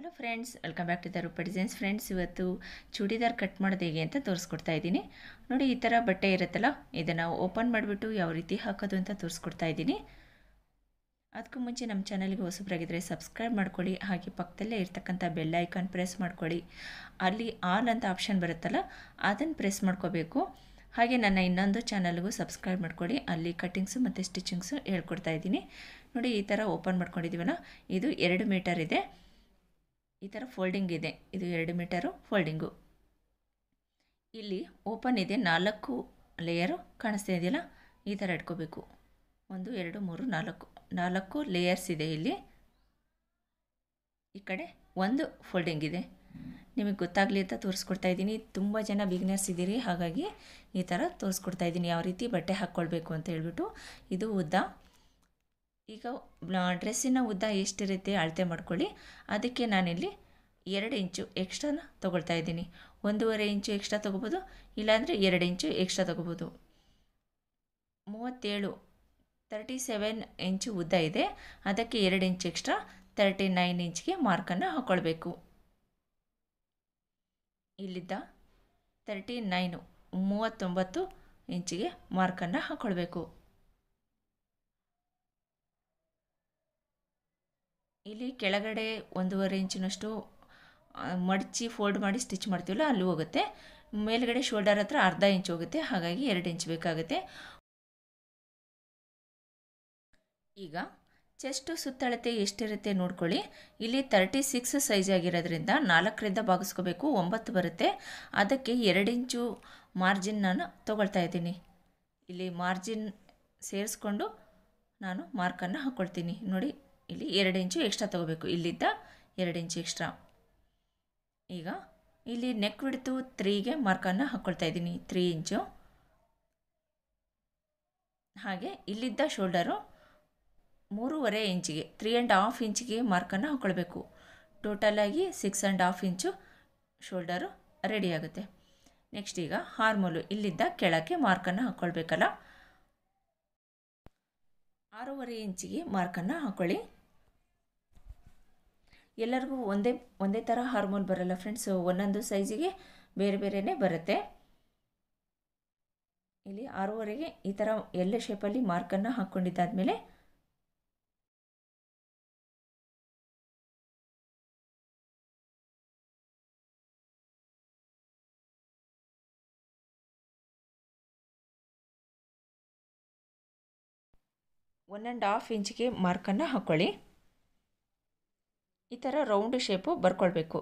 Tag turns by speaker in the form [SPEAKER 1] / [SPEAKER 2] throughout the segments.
[SPEAKER 1] hello friends welcome back to the Roopa designs friends ಇವತ್ತು churidar cut ಮಾಡೋದು ಹೇಗೆ ಅಂತ ತೋರಿಸ್ಕೊಡ್ತಾ ಇದ್ದೀನಿ ನೋಡಿ ಈ ಥರ ಬಟ್ಟೆ ಇರುತ್ತಲ್ಲ ಇದನ್ನು ಓಪನ್ ಮಾಡಿಬಿಟ್ಟು ಯಾವ ರೀತಿ ಹಾಕೋದು ಅಂತ ತೋರಿಸ್ಕೊಡ್ತಾ ಇದ್ದೀನಿ ಅದಕ್ಕೂ ಮುಂಚೆ ನಮ್ಮ ಚಾನಲ್ಗೆ ಹೊಸಬ್ರಾಗಿದ್ರೆ ಸಬ್ಸ್ಕ್ರೈಬ್ ಮಾಡ್ಕೊಳ್ಳಿ ಹಾಗೆ ಪಕ್ಕದಲ್ಲೇ ಇರ್ತಕ್ಕಂಥ ಬೆಲ್ ಐಕಾನ್ ಪ್ರೆಸ್ ಮಾಡ್ಕೊಳ್ಳಿ ಅಲ್ಲಿ ಆಲ್ ಅಂತ ಆಪ್ಷನ್ ಬರುತ್ತಲ್ಲ ಅದನ್ನು ಪ್ರೆಸ್ ಮಾಡ್ಕೋಬೇಕು ಹಾಗೆ ನನ್ನ ಇನ್ನೊಂದು ಚಾನಲ್ಗೂ ಸಬ್ಸ್ಕ್ರೈಬ್ ಮಾಡ್ಕೊಳ್ಳಿ ಅಲ್ಲಿ ಕಟ್ಟಿಂಗ್ಸು ಮತ್ತು ಸ್ಟಿಚಿಂಗ್ಸು ಹೇಳ್ಕೊಡ್ತಾ ಇದ್ದೀನಿ ನೋಡಿ ಈ ಥರ ಓಪನ್ ಮಾಡ್ಕೊಂಡಿದ್ದೀವಲ್ಲ ಇದು ಎರಡು ಮೀಟರ್ ಇದೆ ಈ ಥರ ಫೋಲ್ಡಿಂಗ್ ಇದೆ ಇದು ಎರಡು ಮೀಟರು ಫೋಲ್ಡಿಂಗು ಇಲ್ಲಿ ಓಪನ್ ಇದೆ ನಾಲ್ಕು ಲೇಯರು ಕಾಣಿಸ್ತಾ ಇದೆಯಲ್ಲ ಈ ಥರ ಇಟ್ಕೋಬೇಕು ಒಂದು ಎರಡು ಮೂರು ನಾಲ್ಕು ನಾಲ್ಕು ಲೇಯರ್ಸ್ ಇದೆ ಇಲ್ಲಿ ಈ ಕಡೆ ಒಂದು ಫೋಲ್ಡಿಂಗ್ ಇದೆ ನಿಮಗೆ ಗೊತ್ತಾಗಲಿ ಅಂತ ತೋರಿಸ್ಕೊಡ್ತಾ ಇದ್ದೀನಿ ತುಂಬ ಜನ ಬಿಗ್ನರ್ಸ್ ಇದ್ದೀರಿ ಹಾಗಾಗಿ ಈ ಥರ ತೋರಿಸ್ಕೊಡ್ತಾ ಇದ್ದೀನಿ ಯಾವ ರೀತಿ ಬಟ್ಟೆ ಹಾಕ್ಕೊಳ್ಬೇಕು ಅಂತ ಹೇಳಿಬಿಟ್ಟು ಇದು ಉದ್ದ ಈಗ ಡ್ರೆಸ್ಸಿನ ಉದ್ದ ಎಷ್ಟಿರುತ್ತೆ ಅಳತೆ ಮಾಡ್ಕೊಳ್ಳಿ ಅದಕ್ಕೆ ನಾನಿಲ್ಲಿ ಎರಡು ಇಂಚು ಎಕ್ಸ್ಟ್ರಾನ ತೊಗೊಳ್ತಾ ಇದ್ದೀನಿ ಒಂದೂವರೆ ಇಂಚು ಎಕ್ಸ್ಟ್ರಾ ತೊಗೋಬೋದು ಇಲ್ಲಾಂದರೆ ಎರಡು ಇಂಚು ಎಕ್ಸ್ಟ್ರಾ ತೊಗೋಬೋದು ಮೂವತ್ತೇಳು ತರ್ಟಿ ಸೆವೆನ್ ಇಂಚು ಉದ್ದ ಇದೆ ಅದಕ್ಕೆ ಎರಡು ಇಂಚು ಎಕ್ಸ್ಟ್ರಾ ತರ್ಟಿ ನೈನ್ ಇಂಚ್ಗೆ ಮಾರ್ಕನ್ನು ಹಾಕ್ಕೊಳ್ಬೇಕು ಇಲ್ಲಿದ್ದ ತರ್ಟಿ ನೈನು ಮೂವತ್ತೊಂಬತ್ತು ಇಂಚಿಗೆ ಮಾರ್ಕನ್ನು ಹಾಕ್ಕೊಳ್ಬೇಕು ಇಲ್ಲಿ ಕೆಳಗಡೆ ಒಂದೂವರೆ ಇಂಚಿನಷ್ಟು ಮಡಚಿ ಫೋಲ್ಡ್ ಮಾಡಿ ಸ್ಟಿಚ್ ಮಾಡ್ತೀವಲ್ಲ ಅಲ್ಲಿ ಹೋಗುತ್ತೆ ಮೇಲ್ಗಡೆ ಶೋಲ್ಡರ್ ಹತ್ರ ಅರ್ಧ ಇಂಚ್ ಹೋಗುತ್ತೆ ಹಾಗಾಗಿ ಎರಡು ಇಂಚ್ ಬೇಕಾಗುತ್ತೆ ಈಗ ಚೆಸ್ಟು ಸುತ್ತಳತೆ ಎಷ್ಟಿರುತ್ತೆ ನೋಡ್ಕೊಳ್ಳಿ ಇಲ್ಲಿ ತರ್ಟಿ ಸಿಕ್ಸ್ ಸೈಜ್ ಆಗಿರೋದ್ರಿಂದ ನಾಲ್ಕರಿಂದ ಭಾಗಿಸ್ಕೋಬೇಕು ಒಂಬತ್ತು ಬರುತ್ತೆ ಅದಕ್ಕೆ ಎರಡು ಇಂಚು ಮಾರ್ಜಿನ್ ನಾನು ತೊಗೊಳ್ತಾ ಇದ್ದೀನಿ ಇಲ್ಲಿ ಮಾರ್ಜಿನ್ ಸೇರಿಸ್ಕೊಂಡು ನಾನು ಮಾರ್ಕನ್ನು ಹಾಕ್ಕೊಳ್ತೀನಿ ನೋಡಿ ಇಲ್ಲಿ ಎರಡು ಇಂಚು ಎಕ್ಸ್ಟ್ರಾ ತೊಗೋಬೇಕು ಇಲ್ಲಿದ್ದ ಎರಡು ಇಂಚು ಎಕ್ಸ್ಟ್ರಾ ಈಗ ಇಲ್ಲಿ ನೆಕ್ ಬಿಡ್ತು ತ್ರೀಗೆ ಮಾರ್ಕನ್ನು ಹಾಕ್ಕೊಳ್ತಾ ಇದ್ದೀನಿ ತ್ರೀ ಇಂಚು ಹಾಗೆ ಇಲ್ಲಿದ್ದ ಶೋಲ್ಡರು ಮೂರುವರೆ ಇಂಚಿಗೆ ತ್ರೀ ಆ್ಯಂಡ್ ಹಾಫ್ ಇಂಚಿಗೆ ಮಾರ್ಕನ್ನು ಹಾಕ್ಕೊಳ್ಬೇಕು ಟೋಟಲಾಗಿ six and half inch shoulder ready ಆಗುತ್ತೆ ನೆಕ್ಸ್ಟ್ ಈಗ ಹಾರ್ಮೋಲು ಇಲ್ಲಿದ್ದ ಕೆಳಕ್ಕೆ ಮಾರ್ಕನ್ನು ಹಾಕ್ಕೊಳ್ಬೇಕಲ್ಲ ಆರೂವರೆ ಇಂಚಿಗೆ ಮಾರ್ಕನ್ನು ಹಾಕ್ಕೊಳ್ಳಿ ಎಲ್ಲರಿಗೂ ಒಂದೇ ಒಂದೇ ಥರ ಹಾರ್ಮೋನ್ ಬರಲ್ಲ ಫ್ರೆಂಡ್ಸ್ ಒಂದೊಂದು ಸೈಜಿಗೆ ಬೇರೆ ಬೇರೆಯೇ ಬರುತ್ತೆ ಇಲ್ಲಿ ಆರೂವರೆಗೆ ಈ ಥರ ಎಲ್ಲ ಶೇಪಲ್ಲಿ ಮಾರ್ಕನ್ನು ಹಾಕ್ಕೊಂಡಿದ್ದಾದಮೇಲೆ ಒನ್ ಆ್ಯಂಡ್ ಹಾಫ್ ಇಂಚ್ಗೆ ಮಾರ್ಕನ್ನು ಹಾಕ್ಕೊಳ್ಳಿ ಈ ಥರ ರೌಂಡ್ ಶೇಪು ಬರ್ಕೊಳ್ಬೇಕು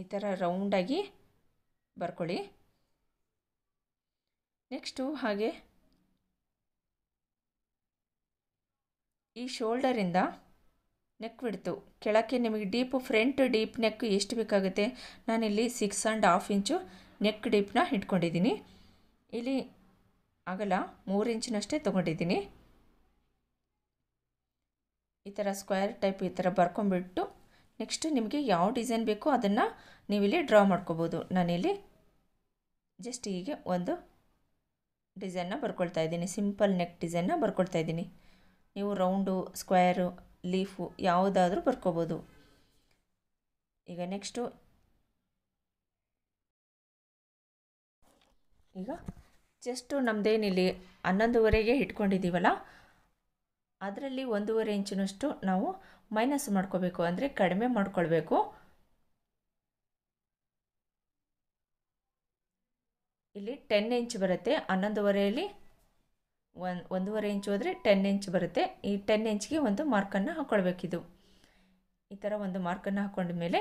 [SPEAKER 1] ಈ ಥರ ರೌಂಡಾಗಿ ಬರ್ಕೊಳ್ಳಿ ನೆಕ್ಸ್ಟು ಹಾಗೆ ಈ ಶೋಲ್ಡರಿಂದ ನೆಕ್ ಬಿಡ್ತು ಕೆಳಕ್ಕೆ ನಿಮಗೆ ಡೀಪ್ ಫ್ರಂಟ್ ಡೀಪ್ ನೆಕ್ ಎಷ್ಟು ಬೇಕಾಗುತ್ತೆ ನಾನಿಲ್ಲಿ six and half inch neck ಡೀಪ್ನ ಇಟ್ಕೊಂಡಿದ್ದೀನಿ ಇಲ್ಲಿ ಆಗಲ್ಲ ಮೂರು ಇಂಚಿನಷ್ಟೇ ತೊಗೊಂಡಿದ್ದೀನಿ ಈ ಥರ ಸ್ಕ್ವೇರ್ ಟೈಪ್ ಈ ಥರ ಬರ್ಕೊಂಬಿಟ್ಟು ನೆಕ್ಸ್ಟ್ ನಿಮಗೆ ಯಾವ ಡಿಸೈನ್ ಬೇಕೋ ಅದನ್ನು ನೀವಿಲ್ಲಿ ಡ್ರಾ ಮಾಡ್ಕೋಬೋದು ನಾನಿಲ್ಲಿ ಜಸ್ಟ್ ಹೀಗೆ ಒಂದು ಡಿಸೈನ್ನ ಬರ್ಕೊಳ್ತಾ ಇದ್ದೀನಿ ಸಿಂಪಲ್ ನೆಕ್ ಡಿಸೈನ್ನ ಬರ್ಕೊಳ್ತಾ ಇದ್ದೀನಿ ನೀವು ರೌಂಡು ಸ್ಕ್ವೇರು ಲೀಫು ಯಾವುದಾದ್ರೂ ಬರ್ಕೋಬೋದು ಈಗ ನೆಕ್ಸ್ಟು ಈಗ ಜಸ್ಟು ನಮ್ಮದೇನಿಲ್ಲಿ ಹನ್ನೊಂದುವರೆಗೆ ಇಟ್ಕೊಂಡಿದ್ದೀವಲ್ಲ ಅದರಲ್ಲಿ ಒಂದೂವರೆ ಇಂಚಿನಷ್ಟು ನಾವು ಮೈನಸ್ ಮಾಡ್ಕೋಬೇಕು ಅಂದರೆ ಕಡಿಮೆ ಮಾಡ್ಕೊಳ್ಬೇಕು ಇಲ್ಲಿ ಟೆನ್ ಇಂಚ್ ಬರುತ್ತೆ ಹನ್ನೊಂದುವರೆಯಲ್ಲಿ ಒನ್ ಒಂದೂವರೆ ಇಂಚು ಹೋದರೆ ಟೆನ್ ಇಂಚ್ ಬರುತ್ತೆ ಈ ಟೆನ್ ಇಂಚ್ಗೆ ಒಂದು ಮಾರ್ಕನ್ನು ಹಾಕ್ಕೊಳ್ಬೇಕಿದು ಈ ಥರ ಒಂದು ಮಾರ್ಕನ್ನು ಹಾಕ್ಕೊಂಡ ಮೇಲೆ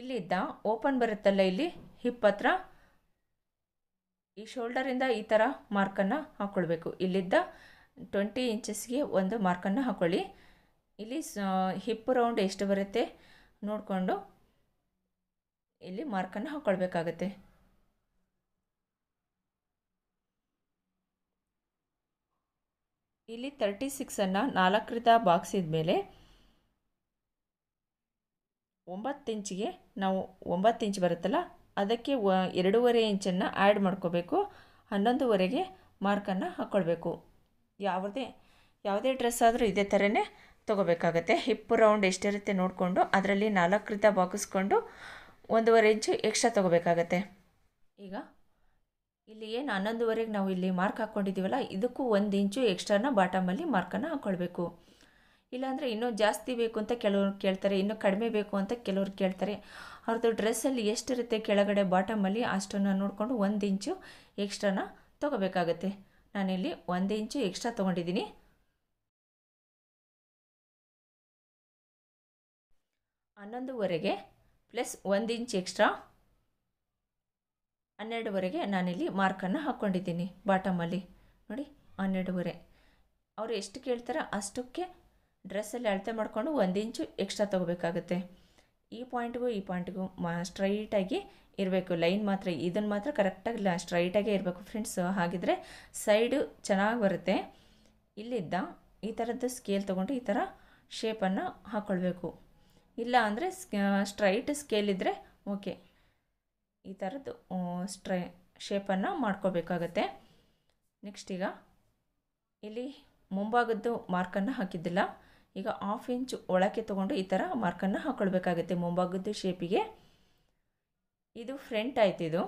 [SPEAKER 1] ಇಲ್ಲಿದ್ದ ಓಪನ್ ಬರುತ್ತಲ್ಲ ಇಲ್ಲಿ ಹಿಪ್ ಹತ್ರ ಈ ಶೋಲ್ಡರಿಂದ ಈ ಥರ ಮಾರ್ಕನ್ನು ಹಾಕ್ಕೊಳ್ಬೇಕು ಇಲ್ಲಿದ್ದ ಟ್ವೆಂಟಿ ಇಂಚಸ್ಗೆ ಒಂದು ಮಾರ್ಕನ್ನು ಹಾಕ್ಕೊಳ್ಳಿ ಇಲ್ಲಿ ಹಿಪ್ ರೌಂಡ್ ಎಷ್ಟು ಬರುತ್ತೆ ನೋಡಿಕೊಂಡು ಇಲ್ಲಿ ಮಾರ್ಕನ್ನು ಹಾಕ್ಕೊಳ್ಬೇಕಾಗತ್ತೆ ಇಲ್ಲಿ ತರ್ಟಿ ಸಿಕ್ಸನ್ನು ನಾಲ್ಕರಿಂದ ಬಾಕ್ಸಿದ ಮೇಲೆ ಒಂಬತ್ತು ಇಂಚಿಗೆ ನಾವು ಒಂಬತ್ತು ಇಂಚ್ ಬರುತ್ತಲ್ಲ ಅದಕ್ಕೆ ಎರಡೂವರೆ ಇಂಚನ್ನು ಆ್ಯಡ್ ಮಾಡ್ಕೋಬೇಕು ಹನ್ನೊಂದುವರೆಗೆ ಮಾರ್ಕನ್ನು ಹಾಕ್ಕೊಳ್ಬೇಕು ಯಾವುದೇ ಯಾವುದೇ ಡ್ರೆಸ್ ಆದರೂ ಇದೇ ಥರನೇ ತೊಗೋಬೇಕಾಗತ್ತೆ ಹಿಪ್ಪು ರೌಂಡ್ ಎಷ್ಟಿರುತ್ತೆ ನೋಡಿಕೊಂಡು ಅದರಲ್ಲಿ ನಾಲ್ಕರಿಂದ ಬಾಗಿಸ್ಕೊಂಡು ಒಂದೂವರೆ ಇಂಚು ಎಕ್ಸ್ಟ್ರಾ ತೊಗೋಬೇಕಾಗತ್ತೆ ಈಗ ಇಲ್ಲಿ ಏನು ಹನ್ನೊಂದುವರೆಗೆ ನಾವು ಇಲ್ಲಿ ಮಾರ್ಕ್ ಹಾಕ್ಕೊಂಡಿದ್ದೀವಲ್ಲ ಇದಕ್ಕೂ ಒಂದು ಇಂಚು ಎಕ್ಸ್ಟ್ರಾನ ಬಾಟಮಲ್ಲಿ ಮಾರ್ಕನ್ನು ಹಾಕ್ಕೊಳ್ಬೇಕು ಇಲ್ಲಾಂದರೆ ಇನ್ನೂ ಜಾಸ್ತಿ ಬೇಕು ಅಂತ ಕೆಲವ್ರು ಕೇಳ್ತಾರೆ ಇನ್ನೂ ಕಡಿಮೆ ಬೇಕು ಅಂತ ಕೆಲವ್ರು ಕೇಳ್ತಾರೆ ಅವ್ರದ್ದು ಡ್ರೆಸ್ಸಲ್ಲಿ ಎಷ್ಟಿರುತ್ತೆ ಕೆಳಗಡೆ ಬಾಟಮಲ್ಲಿ ಅಷ್ಟನ್ನು ನೋಡಿಕೊಂಡು ಒಂದು ಇಂಚು ಎಕ್ಸ್ಟ್ರಾನ ತೊಗೋಬೇಕಾಗತ್ತೆ ನಾನಿಲ್ಲಿ ಒಂದು ಇಂಚು ಎಕ್ಸ್ಟ್ರಾ ತೊಗೊಂಡಿದ್ದೀನಿ ಹನ್ನೊಂದುವರೆಗೆ ಪ್ಲಸ್ ಒಂದು ಇಂಚು ಎಕ್ಸ್ಟ್ರಾ ಹನ್ನೆರಡುವರೆಗೆ ನಾನಿಲ್ಲಿ ಮಾರ್ಕನ್ನು ಹಾಕ್ಕೊಂಡಿದ್ದೀನಿ ಬಾಟಮಲ್ಲಿ ನೋಡಿ ಹನ್ನೆರಡುವರೆ ಅವರು ಎಷ್ಟು ಕೇಳ್ತಾರೋ ಅಷ್ಟಕ್ಕೆ ಡ್ರೆಸ್ಸಲ್ಲಿ ಅಳತೆ ಮಾಡಿಕೊಂಡು ಒಂದು ಇಂಚು ಎಕ್ಸ್ಟ್ರಾ ತೊಗೋಬೇಕಾಗುತ್ತೆ ಈ ಪಾಯಿಂಟ್ಗೂ ಈ ಪಾಯಿಂಟ್ಗೂ ಮ ಸ್ಟ್ರೈಟಾಗಿ ಇರಬೇಕು ಲೈನ್ ಮಾತ್ರ ಇದನ್ನು ಮಾತ್ರ ಕರೆಕ್ಟಾಗಿ ಸ್ಟ್ರೈಟಾಗೇ ಇರಬೇಕು ಫ್ರೆಂಡ್ಸ್ ಹಾಗಿದ್ರೆ ಸೈಡು ಚೆನ್ನಾಗಿ ಬರುತ್ತೆ ಇಲ್ಲಿದ್ದ ಈ ಥರದ್ದು ಸ್ಕೇಲ್ ತೊಗೊಂಡು ಈ ಥರ ಶೇಪನ್ನು ಹಾಕ್ಕೊಳ್ಬೇಕು ಇಲ್ಲ ಅಂದರೆ ಸ್ಟ್ರೈಟ್ ಸ್ಕೇಲ್ ಇದ್ದರೆ ಓಕೆ ಈ ಥರದ್ದು ಸ್ಟ್ರೈ ಶೇಪನ್ನು ಮಾಡ್ಕೋಬೇಕಾಗತ್ತೆ ನೆಕ್ಸ್ಟ್ ಈಗ ಇಲ್ಲಿ ಮುಂಭಾಗದ್ದು ಮಾರ್ಕನ್ನು ಹಾಕಿದ್ದಿಲ್ಲ ಈಗ ಹಾಫ್ ಇಂಚ್ ಒಳಕ್ಕೆ ತೊಗೊಂಡು ಈ ಥರ ಮಾರ್ಕನ್ನು ಹಾಕ್ಕೊಳ್ಬೇಕಾಗತ್ತೆ ಮುಂಭಾಗದ್ದು ಶೇಪಿಗೆ ಇದು ಫ್ರಂಟ್ ಆಯ್ತು ಇದು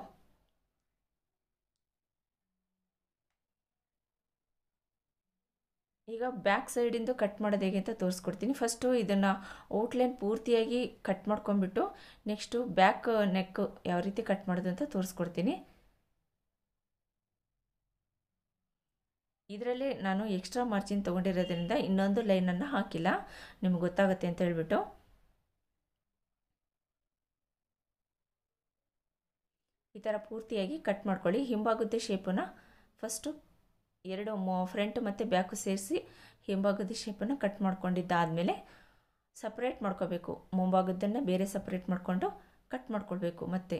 [SPEAKER 1] ಈಗ ಬ್ಯಾಕ್ ಸೈಡಿಂದು ಕಟ್ ಮಾಡೋದು ಹೇಗೆ ಅಂತ ತೋರಿಸ್ಕೊಡ್ತೀನಿ ಫಸ್ಟು ಇದನ್ನು ಔಟ್ಲೈನ್ ಪೂರ್ತಿಯಾಗಿ ಕಟ್ ಮಾಡ್ಕೊಂಡ್ಬಿಟ್ಟು ನೆಕ್ಸ್ಟು ಬ್ಯಾಕ್ ನೆಕ್ ಯಾವ ರೀತಿ ಕಟ್ ಮಾಡೋದು ಅಂತ ತೋರಿಸ್ಕೊಡ್ತೀನಿ ಇದರಲ್ಲಿ ನಾನು ಎಕ್ಸ್ಟ್ರಾ ಮಾರ್ಜಿನ್ ತೊಗೊಂಡಿರೋದ್ರಿಂದ ಇನ್ನೊಂದು ಲೈನನ್ನು ಹಾಕಿಲ್ಲ ನಿಮ್ಗೆ ಗೊತ್ತಾಗುತ್ತೆ ಅಂತ ಹೇಳ್ಬಿಟ್ಟು ಈ ಥರ ಪೂರ್ತಿಯಾಗಿ ಕಟ್ ಮಾಡ್ಕೊಳ್ಳಿ ಹಿಂಭಾಗದ ಶೇಪನ್ನು ಫಸ್ಟು ಎರಡು ಫ್ರಂಟ್ ಮತ್ತು ಬ್ಯಾಕು ಸೇರಿಸಿ ಹಿಂಭಾಗದ ಶೇಪನ್ನು ಕಟ್ ಮಾಡ್ಕೊಂಡಿದ್ದಾದಮೇಲೆ ಸಪ್ರೇಟ್ ಮಾಡ್ಕೋಬೇಕು ಮುಂಭಾಗದನ್ನು ಬೇರೆ ಸಪ್ರೇಟ್ ಮಾಡಿಕೊಂಡು ಕಟ್ ಮಾಡ್ಕೊಳ್ಬೇಕು ಮತ್ತೆ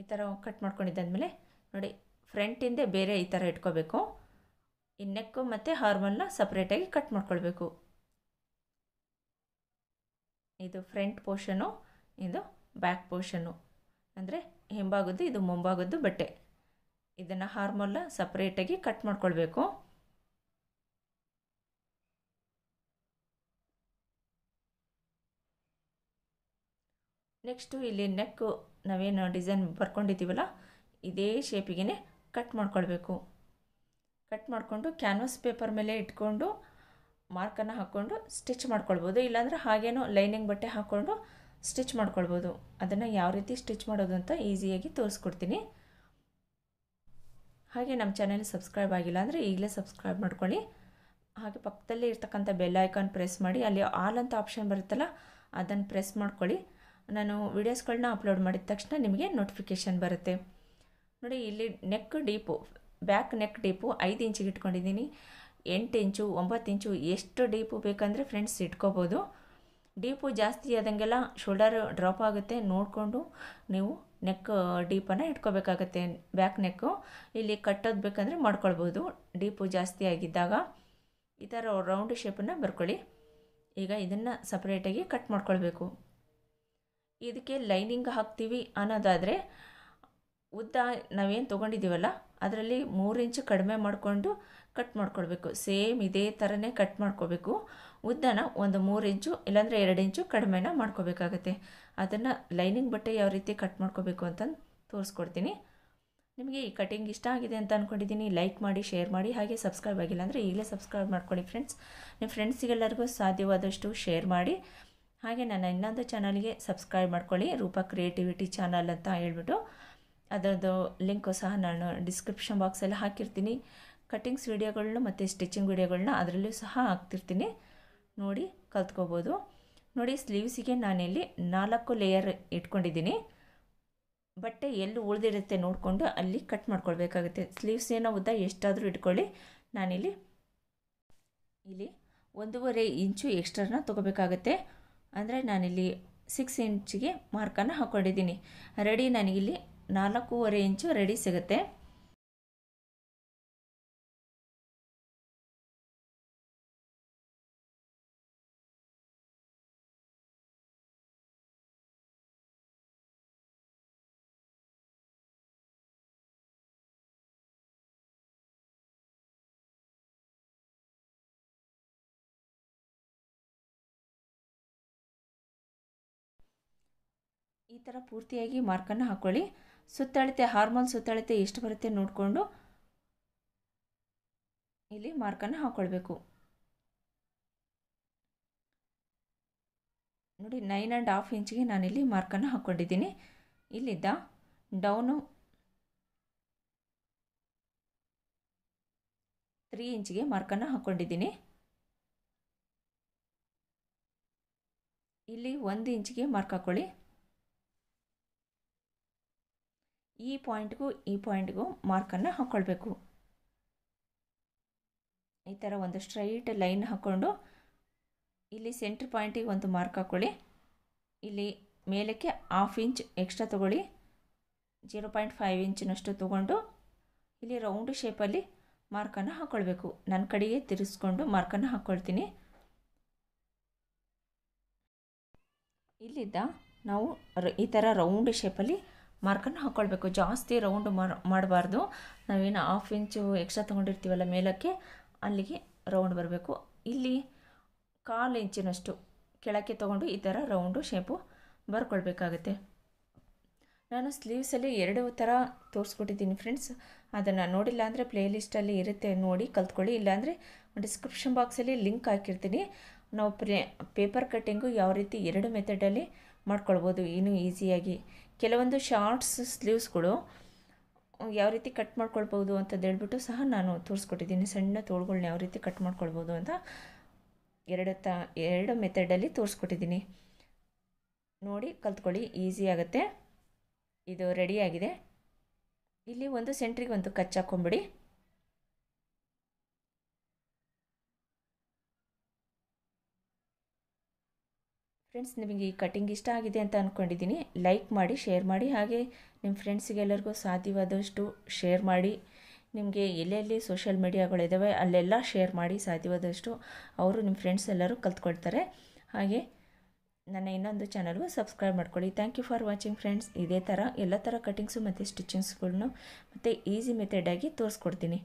[SPEAKER 1] ಈ ಥರ ಕಟ್ ಮಾಡ್ಕೊಂಡಿದ್ದಾದಮೇಲೆ ನೋಡಿ ಫ್ರಂಟಿಂದೆ ಬೇರೆ ಈ ಥರ ಇಟ್ಕೋಬೇಕು ಈ ನೆಕ್ಕು ಮತ್ತು ಹಾರ್ಮಲ್ನ ಸಪ್ರೇಟಾಗಿ ಕಟ್ ಮಾಡ್ಕೊಳ್ಬೇಕು ಇದು ಫ್ರಂಟ್ ಪೋರ್ಷನು ಇದು ಬ್ಯಾಕ್ ಪೋರ್ಷನ್ನು ಅಂದರೆ ಹಿಂಭಾಗದ್ದು ಇದು ಮುಂಭಾಗದ್ದು ಬಟ್ಟೆ ಇದನ್ನು ಹಾರ್ಮೋಲ್ಲ ಸಪ್ರೇಟಾಗಿ ಕಟ್ ಮಾಡ್ಕೊಳ್ಬೇಕು ನೆಕ್ಸ್ಟು ಇಲ್ಲಿ ನೆಕ್ಕು ನಾವೇನು ಡಿಸೈನ್ ಬರ್ಕೊಂಡಿದ್ದೀವಲ್ಲ ಇದೇ ಶೇಪಿಗೆ ಕಟ್ ಮಾಡ್ಕೊಳ್ಬೇಕು ಕಟ್ ಮಾಡಿಕೊಂಡು ಕ್ಯಾನ್ವಸ್ ಪೇಪರ್ ಮೇಲೆ ಇಟ್ಕೊಂಡು ಮಾರ್ಕನ್ನು ಹಾಕ್ಕೊಂಡು ಸ್ಟಿಚ್ ಮಾಡ್ಕೊಳ್ಬೋದು ಇಲ್ಲಾಂದರೆ ಹಾಗೇನೋ ಲೈನಿಂಗ್ ಬಟ್ಟೆ ಹಾಕ್ಕೊಂಡು ಸ್ಟಿಚ್ ಮಾಡ್ಕೊಳ್ಬೋದು ಅದನ್ನು ಯಾವ ರೀತಿ ಸ್ಟಿಚ್ ಮಾಡೋದು ಅಂತ ಈಸಿಯಾಗಿ ತೋರಿಸ್ಕೊಡ್ತೀನಿ ಹಾಗೆ ನಮ್ಮ ಚಾನೆಲ್ ಸಬ್ಸ್ಕ್ರೈಬ್ ಆಗಿಲ್ಲ ಅಂದರೆ ಈಗಲೇ ಸಬ್ಸ್ಕ್ರೈಬ್ ಮಾಡ್ಕೊಳ್ಳಿ ಹಾಗೆ ಪಕ್ಕದಲ್ಲಿ ಇರ್ತಕ್ಕಂಥ ಬೆಲ್ ಐಕಾನ್ ಪ್ರೆಸ್ ಮಾಡಿ ಅಲ್ಲಿ ಆಲ್ ಅಂತ ಆಪ್ಷನ್ ಬರುತ್ತಲ್ಲ ಅದನ್ನು ಪ್ರೆಸ್ ಮಾಡ್ಕೊಳ್ಳಿ ನಾನು ವೀಡಿಯೋಸ್ಗಳನ್ನ ಅಪ್ಲೋಡ್ ಮಾಡಿದ ತಕ್ಷಣ ನಿಮಗೆ ನೋಟಿಫಿಕೇಷನ್ ಬರುತ್ತೆ ನೋಡಿ ಇಲ್ಲಿ neck deep back neck deep ಐದು ಇಂಚಿಗೆ ಇಟ್ಕೊಂಡಿದ್ದೀನಿ ಎಂಟು ಇಂಚು ಒಂಬತ್ತು ಇಂಚು ಎಷ್ಟು ಡೀಪು ಬೇಕಂದರೆ ಫ್ರೆಂಡ್ಸ್ ಇಟ್ಕೋಬೋದು ಡೀಪು ಜಾಸ್ತಿ ಆದಂಗೆಲ್ಲ ಶೋಲ್ಡರ್ ಡ್ರಾಪ್ ಆಗುತ್ತೆ ನೋಡಿಕೊಂಡು ನೀವು ನೆಕ್ ಡೀಪನ್ನು ಇಟ್ಕೋಬೇಕಾಗತ್ತೆ ಬ್ಯಾಕ್ ನೆಕ್ಕು ಇಲ್ಲಿ ಕಟ್ಟೋದು ಬೇಕಂದರೆ ಮಾಡ್ಕೊಳ್ಬೋದು ಡೀಪು ಜಾಸ್ತಿ ಆಗಿದ್ದಾಗ ಈ ಥರ ರೌಂಡ್ ಶೇಪನ್ನು ಬರ್ಕೊಳ್ಳಿ ಈಗ ಇದನ್ನು ಸಪ್ರೇಟಾಗಿ ಕಟ್ ಮಾಡ್ಕೊಳ್ಬೇಕು ಇದಕ್ಕೆ ಲೈನಿಂಗ್ ಹಾಕ್ತೀವಿ ಅನ್ನೋದಾದರೆ ಉದ್ದ ನಾವೇನು ತೊಗೊಂಡಿದ್ದೀವಲ್ಲ ಅದರಲ್ಲಿ ಮೂರು ಇಂಚು ಕಡಿಮೆ ಮಾಡಿಕೊಂಡು ಕಟ್ ಮಾಡ್ಕೊಳ್ಬೇಕು ಸೇಮ್ ಇದೇ ಥರನೇ ಕಟ್ ಮಾಡ್ಕೋಬೇಕು ಉದ್ದನ ಒಂದು ಮೂರು ಇಂಚು ಇಲ್ಲಾಂದರೆ ಎರಡು ಇಂಚು ಕಡಿಮೆನ ಮಾಡ್ಕೋಬೇಕಾಗತ್ತೆ ಅದನ್ನು ಲೈನಿಂಗ್ ಬಟ್ಟೆ ಯಾವ ರೀತಿ ಕಟ್ ಮಾಡ್ಕೋಬೇಕು ಅಂತಂದು ತೋರಿಸ್ಕೊಡ್ತೀನಿ ನಿಮಗೆ ಈ ಕಟಿಂಗ್ ಇಷ್ಟ ಆಗಿದೆ ಅಂತ ಅಂದ್ಕೊಂಡಿದ್ದೀನಿ ಲೈಕ್ ಮಾಡಿ ಶೇರ್ ಮಾಡಿ ಹಾಗೆ ಸಬ್ಸ್ಕ್ರೈಬ್ ಆಗಿಲ್ಲ ಅಂದರೆ ಈಗಲೇ ಸಬ್ಸ್ಕ್ರೈಬ್ ಮಾಡ್ಕೊಳ್ಳಿ ಫ್ರೆಂಡ್ಸ್ ನಿಮ್ಮ ಫ್ರೆಂಡ್ಸಿಗೆಲ್ಲರಿಗೂ ಸಾಧ್ಯವಾದಷ್ಟು ಶೇರ್ ಮಾಡಿ ಹಾಗೆ ನನ್ನ ಇನ್ನೊಂದು ಚಾನಲ್ಗೆ ಸಬ್ಸ್ಕ್ರೈಬ್ ಮಾಡ್ಕೊಳ್ಳಿ ರೂಪಾ ಕ್ರಿಯೇಟಿವಿಟಿ ಚಾನಲ್ ಅಂತ ಹೇಳ್ಬಿಟ್ಟು ಅದರದ್ದು ಲಿಂಕು ಸಹ ನಾನು ಡಿಸ್ಕ್ರಿಪ್ಷನ್ ಬಾಕ್ಸಲ್ಲಿ ಹಾಕಿರ್ತೀನಿ ಕಟಿಂಗ್ಸ್ ವೀಡಿಯೋಗಳನ್ನ ಮತ್ತು ಸ್ಟಿಚಿಂಗ್ ವೀಡಿಯೋಗಳನ್ನ ಅದರಲ್ಲೂ ಸಹ ಹಾಕ್ತಿರ್ತೀನಿ ನೋಡಿ ಕಲ್ತ್ಕೋಬೋದು ನೋಡಿ ಸ್ಲೀವ್ಸಿಗೆ ನಾನಿಲ್ಲಿ ನಾಲ್ಕು ಲೇಯರ್ ಇಟ್ಕೊಂಡಿದ್ದೀನಿ ಬಟ್ಟೆ ಎಲ್ಲಿ ಉಳಿದಿರುತ್ತೆ ನೋಡಿಕೊಂಡು ಅಲ್ಲಿ ಕಟ್ ಮಾಡ್ಕೊಳ್ಬೇಕಾಗುತ್ತೆ ಸ್ಲೀವ್ಸ್ ಏನೋ ಉದ್ದ ಎಷ್ಟಾದರೂ ಇಟ್ಕೊಳ್ಳಿ ನಾನಿಲ್ಲಿ ಇಲ್ಲಿ ಒಂದೂವರೆ ಇಂಚು ಎಕ್ಸ್ಟ್ರಾನ ತೊಗೋಬೇಕಾಗತ್ತೆ ಅಂದರೆ ನಾನಿಲ್ಲಿ ಸಿಕ್ಸ್ ಇಂಚಿಗೆ ಮಾರ್ಕನ್ನು ಹಾಕ್ಕೊಂಡಿದ್ದೀನಿ ರೆಡಿ ನನಗಿಲ್ಲಿ ನಾಲ್ಕೂವರೆ ಇಂಚು ರೆಡಿ ಸಿಗುತ್ತೆ ಈ ಥರ ಪೂರ್ತಿಯಾಗಿ ಮಾರ್ಕನ್ನು ಹಾಕ್ಕೊಳ್ಳಿ ಸುತ್ತಳತೆ ಹಾರ್ಮೋನ್ ಸುತ್ತಳತೆ ಎಷ್ಟು ಬರುತ್ತೆ ನೋಡಿಕೊಂಡು ಇಲ್ಲಿ ಮಾರ್ಕನ್ನು ಹಾಕ್ಕೊಳ್ಬೇಕು ನೋಡಿ ನೈನ್ ಆ್ಯಂಡ್ ಹಾಫ್ ಇಂಚಿಗೆ ನಾನಿಲ್ಲಿ ಮಾರ್ಕನ್ನು ಹಾಕ್ಕೊಂಡಿದ್ದೀನಿ ಇಲ್ಲಿದ್ದ ಡೌನು ತ್ರೀ ಇಂಚಿಗೆ ಮಾರ್ಕನ್ನು ಹಾಕ್ಕೊಂಡಿದ್ದೀನಿ ಇಲ್ಲಿ ಒಂದು ಇಂಚಿಗೆ ಮಾರ್ಕ್ ಹಾಕ್ಕೊಳ್ಳಿ ಈ ಪಾಯಿಂಟ್ಗೂ ಈ ಪಾಯಿಂಟ್ಗೂ ಮಾರ್ಕನ್ನು ಹಾಕ್ಕೊಳ್ಬೇಕು ಈ ಥರ ಒಂದು ಸ್ಟ್ರೈಟ್ ಲೈನ್ ಹಾಕ್ಕೊಂಡು ಇಲ್ಲಿ ಸೆಂಟ್ರ್ ಪಾಯಿಂಟಿಗೆ ಒಂದು ಮಾರ್ಕ್ ಹಾಕ್ಕೊಳ್ಳಿ ಇಲ್ಲಿ ಮೇಲಕ್ಕೆ ಹಾಫ್ ಇಂಚ್ ಎಕ್ಸ್ಟ್ರಾ ತೊಗೊಳ್ಳಿ ಜೀರೋ ಪಾಯಿಂಟ್ ಫೈವ್ ಇಂಚಿನಷ್ಟು ತೊಗೊಂಡು ಇಲ್ಲಿ ರೌಂಡ್ ಶೇಪಲ್ಲಿ ಮಾರ್ಕನ್ನು ಹಾಕ್ಕೊಳ್ಬೇಕು ನನ್ನ ಕಡೆಗೆ ತಿರುಗಿಸ್ಕೊಂಡು ಮಾರ್ಕನ್ನು ಹಾಕ್ಕೊಳ್ತೀನಿ ಇಲ್ಲಿದ್ದ ನಾವು ಈ ಥರ ರೌಂಡ್ ಶೇಪಲ್ಲಿ ಮಾರ್ಕನ್ನು ಹಾಕ್ಕೊಳ್ಬೇಕು ಜಾಸ್ತಿ ರೌಂಡ್ ಮಾಡಬಾರ್ದು ನಾವೇನು ಹಾಫ್ ಇಂಚು ಎಕ್ಸ್ಟ್ರಾ ತೊಗೊಂಡಿರ್ತೀವಲ್ಲ ಮೇಲಕ್ಕೆ ಅಲ್ಲಿಗೆ ರೌಂಡ್ ಬರಬೇಕು ಇಲ್ಲಿ ಕಾಲು ಇಂಚಿನಷ್ಟು ಕೆಳಕ್ಕೆ ತೊಗೊಂಡು ಈ ಥರ ರೌಂಡು ಶೇಪು ಬರ್ಕೊಳ್ಬೇಕಾಗತ್ತೆ ನಾನು ಸ್ಲೀವ್ಸಲ್ಲಿ ಎರಡು ಥರ ತೋರಿಸ್ಕೊಟ್ಟಿದ್ದೀನಿ ಫ್ರೆಂಡ್ಸ್ ಅದನ್ನು ನೋಡಿಲ್ಲ ಅಂದರೆ ಪ್ಲೇಲಿಸ್ಟಲ್ಲಿ ಇರುತ್ತೆ ನೋಡಿ ಕಲ್ತ್ಕೊಳ್ಳಿ ಇಲ್ಲಾಂದರೆ ಡಿಸ್ಕ್ರಿಪ್ಷನ್ ಬಾಕ್ಸಲ್ಲಿ ಲಿಂಕ್ ಹಾಕಿರ್ತೀನಿ ನಾವು ಪ್ರೇ ಪೇಪರ್ ಕಟ್ಟಿಂಗು ಯಾವ ರೀತಿ ಎರಡು ಮೆಥಡಲ್ಲಿ ಮಾಡ್ಕೊಳ್ಬೋದು ಇನ್ನೂ ಈಸಿಯಾಗಿ ಕೆಲವೊಂದು ಶಾರ್ಟ್ಸ್ ಸ್ಲೀವ್ಸ್ಗಳು ಯಾವ ರೀತಿ ಕಟ್ ಮಾಡ್ಕೊಳ್ಬೋದು ಅಂತ ಹೇಳ್ಬಿಟ್ಟು ಸಹ ನಾನು ತೋರಿಸ್ಕೊಟ್ಟಿದ್ದೀನಿ ಸಣ್ಣ ತೋಳ್ಗಳನ್ನ ಯಾವ ರೀತಿ ಕಟ್ ಮಾಡ್ಕೊಳ್ಬೋದು ಅಂತ ಎರಡು ತ ಎರಡು ಮೆಥಡಲ್ಲಿ ತೋರಿಸ್ಕೊಟ್ಟಿದ್ದೀನಿ ನೋಡಿ ಕಲ್ತ್ಕೊಳ್ಳಿ ಈಸಿ ಆಗುತ್ತೆ ಇದು ರೆಡಿಯಾಗಿದೆ ಇಲ್ಲಿ ಒಂದು ಸೆಂಟ್ರಿಗೆ ಒಂದು ಕಚ್ಚಾಕೊಂಬಿಡಿ ಫ್ರೆಂಡ್ಸ್ ನಿಮಗೆ ಈ ಕಟಿಂಗ್ ಇಷ್ಟ ಆಗಿದೆ ಅಂತ ಅಂದ್ಕೊಂಡಿದ್ದೀನಿ ಲೈಕ್ ಮಾಡಿ ಶೇರ್ ಮಾಡಿ ಹಾಗೆ ನಿಮ್ಮ ಫ್ರೆಂಡ್ಸ್ಗೆಲ್ಲರಿಗೂ ಸಾಧ್ಯವಾದಷ್ಟು ಶೇರ್ ಮಾಡಿ ನಿಮಗೆ ಎಲ್ಲೆಲ್ಲಿ ಸೋಷಿಯಲ್ ಮೀಡಿಯಾಗಳಿದ್ದಾವೆ ಅಲ್ಲೆಲ್ಲ ಶೇರ್ ಮಾಡಿ ಸಾಧ್ಯವಾದಷ್ಟು ಅವರು ನಿಮ್ಮ ಫ್ರೆಂಡ್ಸ್ ಎಲ್ಲರೂ ಕಲ್ತ್ಕೊಳ್ತಾರೆ ಹಾಗೆ ನನ್ನ ಇನ್ನೊಂದು ಚಾನಲ್ಗೂ ಸಬ್ಸ್ಕ್ರೈಬ್ ಮಾಡ್ಕೊಳ್ಳಿ thank you for watching friends ಇದೇ ಥರ ಎಲ್ಲ ಥರ ಕಟಿಂಗ್ಸು ಮತ್ತು ಸ್ಟಿಚಿಂಗ್ಸ್ಗಳ್ನು ಮತ್ತು ಈಸಿ ಮೆಥಡಾಗಿ ತೋರಿಸ್ಕೊಡ್ತೀನಿ